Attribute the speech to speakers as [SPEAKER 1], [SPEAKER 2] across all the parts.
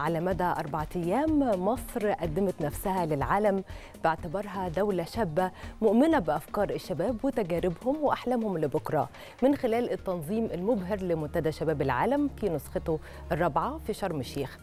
[SPEAKER 1] على مدى أربعة أيام مصر قدمت نفسها للعالم باعتبارها دولة شابة مؤمنة بأفكار الشباب وتجاربهم وأحلامهم لبكرة من خلال التنظيم المبهر لمنتدى شباب العالم في نسخته الرابعة في شرم الشيخ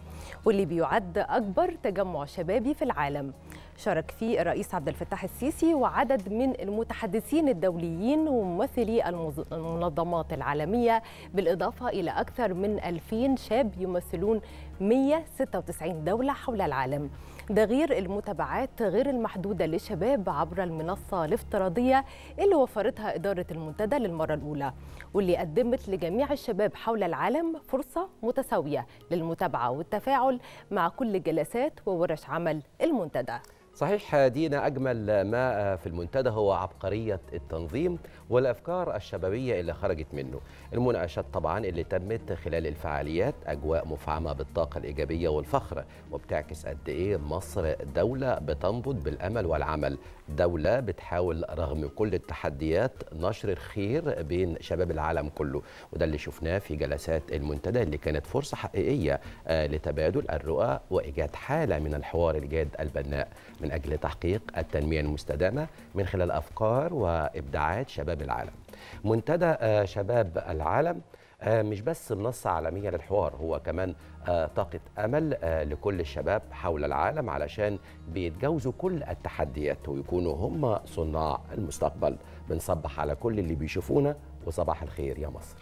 [SPEAKER 1] واللي بيعد أكبر تجمع شبابي في العالم شارك فيه الرئيس عبد الفتاح السيسي وعدد من المتحدثين الدوليين وممثلي المنظمات العالمية بالإضافة إلى أكثر من 2000 شاب يمثلون 196 دولة حول العالم ده غير المتابعات غير المحدودة للشباب عبر المنصة الافتراضية اللي وفرتها إدارة المنتدى للمرة الأولى واللي قدمت لجميع الشباب حول العالم فرصة متساوية للمتابعة والتفاعل مع كل جلسات وورش عمل المنتدى
[SPEAKER 2] صحيح دينا أجمل ما في المنتدى هو عبقرية التنظيم والأفكار الشبابية اللي خرجت منه المناقشات طبعا اللي تمت خلال الفعاليات أجواء مفعمة بالطاقة الإيجابية والفخر وبتعكس قد إيه مصر دولة بتنبض بالأمل والعمل دولة بتحاول رغم كل التحديات نشر الخير بين شباب العالم كله وده اللي شفناه في جلسات المنتدى اللي كانت فرصة حقيقية آه، لتبادل الرؤى وإيجاد حالة من الحوار الجاد البناء من من أجل تحقيق التنمية المستدامة من خلال أفكار وإبداعات شباب العالم منتدى آه، شباب العالم آه، مش بس منصة عالمية للحوار هو كمان آه، طاقة أمل لكل الشباب حول العالم علشان بيتجاوزوا كل التحديات ويكونوا هم صناع المستقبل بنصبح على كل اللي بيشوفونا وصباح الخير يا مصر